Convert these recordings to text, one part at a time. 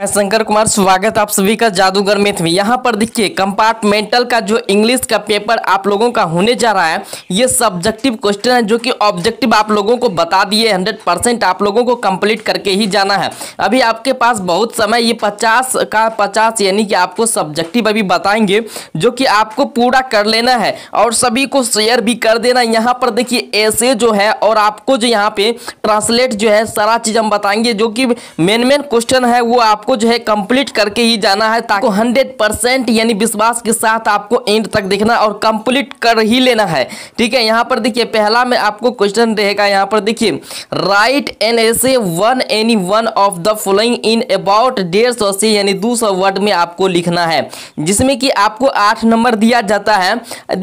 मैं शंकर कुमार स्वागत आप सभी का जादूगर मेथ में यहाँ पर देखिए कंपार्टमेंटल का जो इंग्लिश का पेपर आप लोगों का होने जा रहा है ये सब्जेक्टिव क्वेश्चन है जो कि ऑब्जेक्टिव आप लोगों को बता दिए 100 परसेंट आप लोगों को कंप्लीट करके ही जाना है अभी आपके पास बहुत समय ये 50 का 50 यानी कि आपको सब्जेक्टिव अभी बताएंगे जो कि आपको पूरा कर लेना है और सभी को शेयर भी कर देना यहाँ पर देखिए ऐसे जो है और आपको जो यहाँ पे ट्रांसलेट जो है सारा चीज़ हम बताएंगे जो कि मेन मेन क्वेश्चन है वो आप आपको जो है कंप्लीट करके ही जाना है ताकि हंड्रेड परसेंट यानी विश्वास के साथ आपको एंड तक देखना और कंप्लीट कर ही लेना है ठीक है यहाँ पर देखिए पहला में आपको क्वेश्चन रहेगा यहाँ पर देखिए write an essay on any one of the following in about डेढ़ सौ से यानी दो सौ वर्ड में आपको लिखना है जिसमें कि आपको आठ नंबर दिया जाता है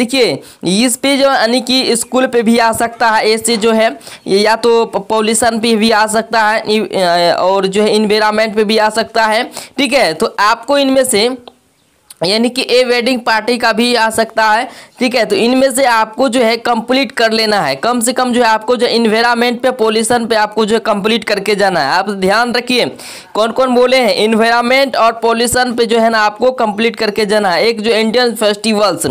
देखिए इस पे जो यानी कि स्कूल पे भी आ सकता है ऐसे जो है या तो पॉल्यूशन पे भी आ सकता है और जो है इन्वेरामेंट पे भी आ सकता सकता है ठीक है तो आपको इनमें से यानी कि ए वेडिंग पार्टी का भी आ सकता है ठीक है तो इनमें से आपको जो है कंप्लीट कर लेना है कम से कम जो है आपको जो इन्वायरमेंट पे पोल्यूशन पे आपको जो है कंप्लीट करके जाना है आप ध्यान रखिए कौन कौन बोले हैं इन्वायरमेंट और पोल्यूशन पे जो है ना आपको कंप्लीट करके जाना है एक जो इंडियन फेस्टिवल्स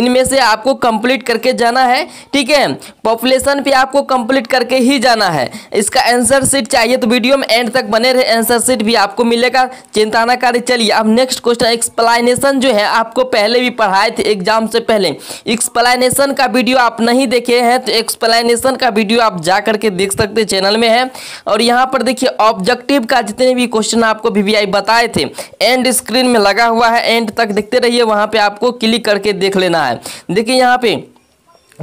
इनमें से आपको कंप्लीट करके जाना है ठीक है पॉपुलेशन पे आपको कंप्लीट करके ही जाना है इसका एंसर सीट चाहिए तो वीडियो में एंड तक बने रहे आंसर सीट भी आपको मिलेगा चिंता ना करें चलिए अब नेक्स्ट क्वेश्चन एक्सप्लाइनेशन क्वेश्चन जो है आपको पहले भी पढ़ाए थे एग्जाम से पहले एक्सप्लेनेशन का वीडियो आप नहीं देखे हैं तो एक्सप्लेनेशन का वीडियो आप जा करके देख सकते चैनल में है और यहाँ पर देखिए ऑब्जेक्टिव का जितने भी क्वेश्चन आपको वी बताए थे एंड स्क्रीन में लगा हुआ है एंड तक देखते रहिए वहाँ पर आपको क्लिक करके देख लेना है देखिए यहाँ पे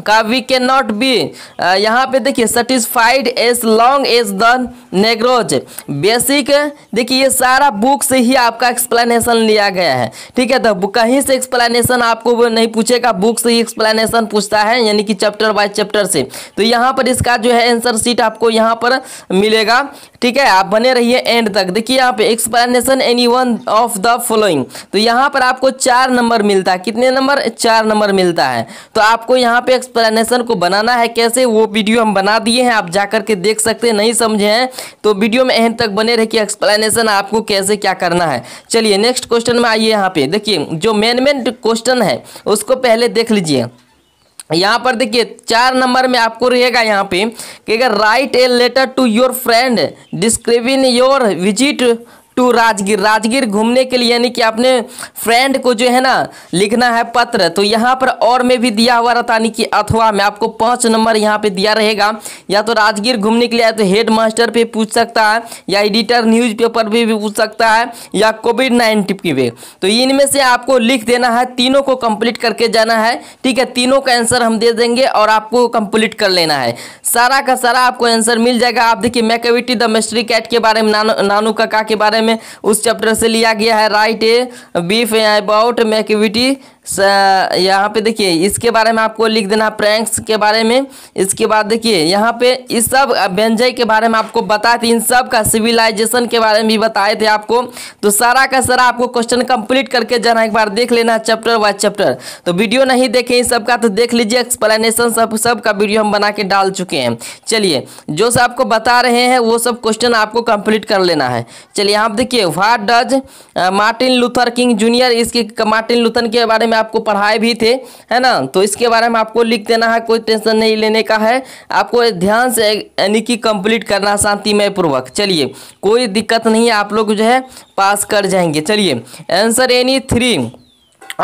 का वी कैन नॉट बी यहाँ पे देखिए satisfied as long as the Negroes basic देखिए ये सारा बुक से ही आपका एक्सप्लेनेशन लिया गया है ठीक है तो कहीं से एक्सप्लेनेशन आपको नहीं पूछेगा बुक से ही एक्सप्लेनेशन पूछता है यानी कि चैप्टर बाय चैप्टर से तो यहाँ पर इसका जो है आंसर सीट आपको यहाँ पर मिलेगा ठीक है आप बने रहिए एंड तक देखिए यहाँ पे explanation any one of the following तो यहाँ पर आपको चार नंबर मिलता है कितने नंबर चार नंबर मिलता है तो आपको यहाँ पे एक्सप्लेनेशन को बनाना है कैसे वो वीडियो हम बना दिए हैं आप जाकर के देख सकते हैं नहीं समझे हैं तो वीडियो में एंड तक बने रहे कि एक्सप्लेनेशन आपको कैसे क्या करना है चलिए नेक्स्ट क्वेश्चन में आइए यहाँ पे देखिए जो मेन मेन क्वेश्चन है उसको पहले देख लीजिए यहाँ पर देखिए चार नंबर में आपको रहेगा यहाँ पे कि अगर write a letter to your friend describing your visit to Rajgir Rajgir घूमने के लिए यानी कि आपने फ्रेंड को जो है ना लिखना है पत्र तो यहाँ पर और में भी दिया हुआ रहता यानी कि अथवा में आपको पाँच नंबर यहाँ पे दिया रहेगा या तो राजगीर घूमने के लिए तो हेड मास्टर पर पूछ सकता है या एडिटर न्यूज़पेपर पेपर भी पूछ सकता है या कोविड नाइन्टीन पे तो इनमें से आपको लिख देना है तीनों को कंप्लीट करके जाना है ठीक है तीनों का आंसर हम दे देंगे और आपको कंप्लीट कर लेना है सारा का सारा आपको आंसर मिल जाएगा आप देखिए मैकेविटी द मिस्ट्री कैट के बारे में नानू नानू काका के बारे में में उस चैप्टर से लिया गया है राइट ए बीफ अबाउट मैक्विटी यहाँ पे देखिए इसके बारे में आपको लिख देना प्रैंक्स के बारे में इसके बाद देखिए यहाँ पे इस सब व्यंजय के बारे में आपको बताए थे इन सब का सिविलाइजेशन के बारे में भी बताए थे आपको तो सारा का सारा आपको क्वेश्चन कंप्लीट करके जाना एक बार देख लेना चैप्टर बाय चैप्टर तो वीडियो नहीं देखे इन सबका तो देख लीजिए एक्सप्लेनेशन सब सब का वीडियो हम बना के डाल चुके हैं चलिए जो सब आपको बता रहे हैं वो सब क्वेश्चन आपको कंप्लीट कर लेना है चलिए आप देखिए what does Martin Luther King Junior इसके मार्टिन लूथर के बारे में में आपको पढ़ाए भी थे है ना तो इसके बारे में आपको लिख देना है कोई टेंशन नहीं लेने का है आपको ध्यान से यानी कि कंप्लीट करना शांतिमय पूर्वक चलिए कोई दिक्कत नहीं आप लोग जो है पास कर जाएंगे चलिए answer any three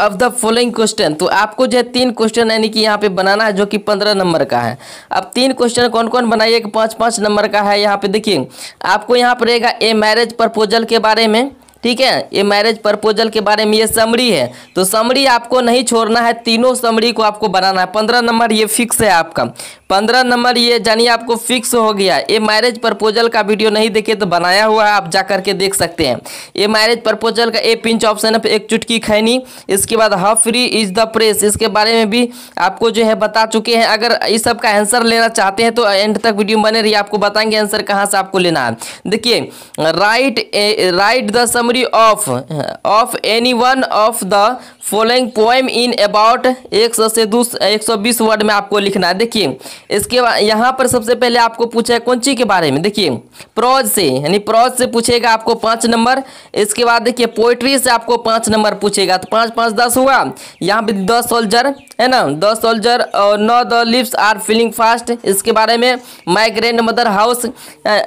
of the following question तो आपको जो है तीन क्वेश्चन यानी कि यहाँ पे बनाना है जो कि पंद्रह नंबर का है अब तीन क्वेश्चन कौन कौन बनाइए पाँच पाँच नंबर का है यहाँ पे देखिए आपको यहाँ पर रहेगा ए मैरिज प्रपोजल के बारे में ठीक है ये मैरिज प्रपोजल के बारे में ये समरी है तो समरी आपको नहीं छोड़ना है तीनों समरी को आपको बनाना है पंद्रह नंबर ये फिक्स है आपका पंद्रह नंबर ये जानिए आपको फिक्स हो गया ये मैरिज प्रपोजल का वीडियो नहीं देखे तो बनाया हुआ है आप जा करके देख सकते हैं ये मैरिज प्रपोजल का ए पिंच ऑप्शन है एक चुटकी खैनी इसके बाद फ्री इज द प्रेस इसके बारे में भी आपको जो है बता चुके हैं अगर इस सब का आंसर लेना चाहते हैं तो एंड तक वीडियो बने रही आपको बताएंगे आंसर कहाँ से आपको लेना है देखिए write write the summary of of any one of the following poem in about एक सौ से दो एक सौ बीस वर्ड में आपको लिखना है देखिए इसके बाद यहाँ पर सबसे पहले आपको पूछा है कुंची के बारे में देखिए प्रोज से यानी प्रोज से पूछेगा आपको पाँच नंबर इसके बाद देखिए पोइट्री से आपको पाँच नंबर पूछेगा तो पाँच पाँच दस हुआ यहाँ पे दस सोल्जर है ना दस सोल्जर और नौ the lips are feeling fast इसके बारे में माई ग्रैंड मदर हाउस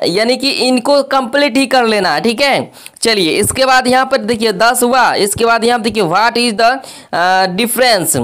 यानी कि इनको कंप्लीट ही कर लेना ठीक है चलिए इसके बाद यहाँ पर देखिए दस हुआ इसके बाद यहाँ देखिए what is the difference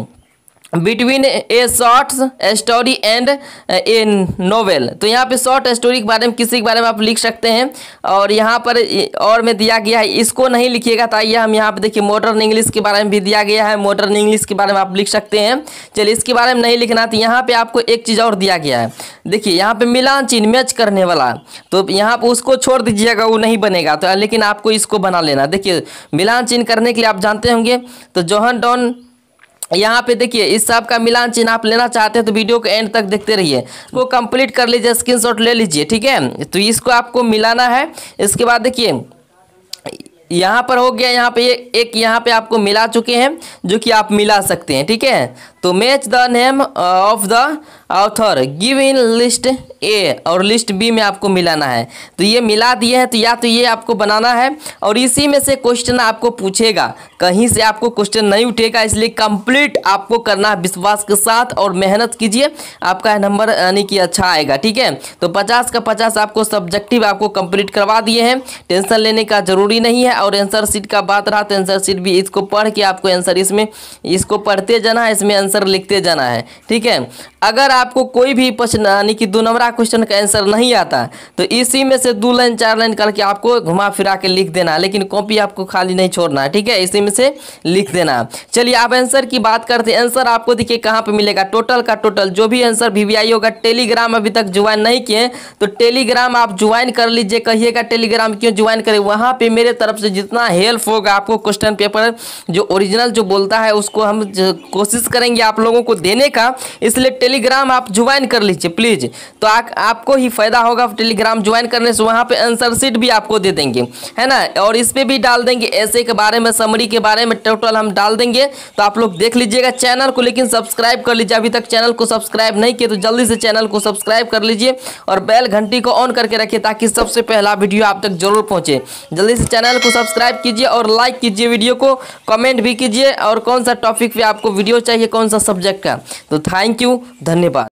between a short story and a novel तो यहाँ पे शॉर्ट स्टोरी के बारे में किसी के बारे में आप लिख सकते हैं और यहाँ पर और में दिया गया है इसको नहीं लिखिएगा तो आइए हम यहाँ पे देखिए मॉडर्न इंग्लिश के बारे में भी दिया गया है मॉडर्न इंग्लिश के बारे में आप लिख सकते हैं चलिए इसके बारे में नहीं लिखना तो यहाँ पर आपको एक चीज़ और दिया गया है देखिए यहाँ पर मिलान चिन्ह मैच करने वाला तो यहाँ पर उसको छोड़ दीजिएगा वो नहीं बनेगा तो लेकिन आपको इसको बना लेना देखिए मिलान चिन्ह करने के लिए आप जानते होंगे तो जोहन डॉन यहाँ पे देखिए इस सब का मिलान चिन्ह आप लेना चाहते हैं तो वीडियो को एंड तक देखते रहिए इसको कंप्लीट कर लीजिए स्क्रीनशॉट ले लीजिए ठीक है तो इसको आपको मिलाना है इसके बाद देखिए यहाँ पर हो गया यहाँ पे एक यहाँ पे आपको मिला चुके हैं जो कि आप मिला सकते हैं ठीक है तो match the name of the author give in list A और लिस्ट बी में आपको मिलाना है तो ये मिला दिए हैं तो या तो ये आपको बनाना है और इसी में से क्वेश्चन आपको पूछेगा कहीं से आपको क्वेश्चन नहीं उठेगा इसलिए कंप्लीट आपको करना है विश्वास के साथ और मेहनत कीजिए आपका नंबर यानी कि अच्छा आएगा ठीक है तो पचास का पचास आपको सब्जेक्टिव आपको कंप्लीट करवा दिए हैं टेंशन लेने का ज़रूरी नहीं है और आंसर सीट का बात रहा तो आंसर सीट भी इसको पढ़ के आपको आंसर इसमें इसको पढ़ते जाना है इसमें आंसर लिखते जाना है ठीक है अगर आपको कोई भी प्रश्न यानी कि दो नंबर क्वेश्चन का आंसर नहीं आता तो इसी में से दो लाइन चार लाइन करके आपको घुमा फिरा के लिख देना लेकिन कॉपी आपको खाली नहीं छोड़ना ठीक है इसी में से लिख देना चलिए आप आंसर की बात करते हैं आंसर आपको देखिए कहाँ पर मिलेगा टोटल का टोटल जो भी आंसर वीवीआई होगा टेलीग्राम अभी तक ज्वाइन नहीं किए तो टेलीग्राम आप ज्वाइन कर लीजिए कहिएगा टेलीग्राम क्यों ज्वाइन करें वहाँ पर मेरे तरफ से जितना हेल्प होगा आपको क्वेश्चन पेपर जो ओरिजिनल जो बोलता है उसको हम कोशिश करेंगे आप लोगों को देने का इसलिए टेलीग्राम आप ज्वाइन कर लीजिए प्लीज़ तो आ, आपको ही फायदा होगा टेलीग्राम ज्वाइन करने से वहां पे आंसर सीट भी आपको दे देंगे है ना और इस पर भी डाल देंगे ऐसे के बारे में समरी के बारे में टोटल हम डाल देंगे तो आप लोग देख लीजिएगा चैनल को लेकिन सब्सक्राइब कर लीजिए अभी तक चैनल को सब्सक्राइब नहीं किए तो जल्दी से चैनल को सब्सक्राइब कर लीजिए और बेल घंटी को ऑन करके रखिए ताकि सबसे पहला वीडियो आप तक जरूर पहुंचे जल्दी से चैनल को सब्सक्राइब कीजिए और लाइक कीजिए वीडियो को कमेंट भी कीजिए और कौन सा टॉपिक पे आपको वीडियो चाहिए कौन सा सब्जेक्ट का तो थैंक यू धन्यवाद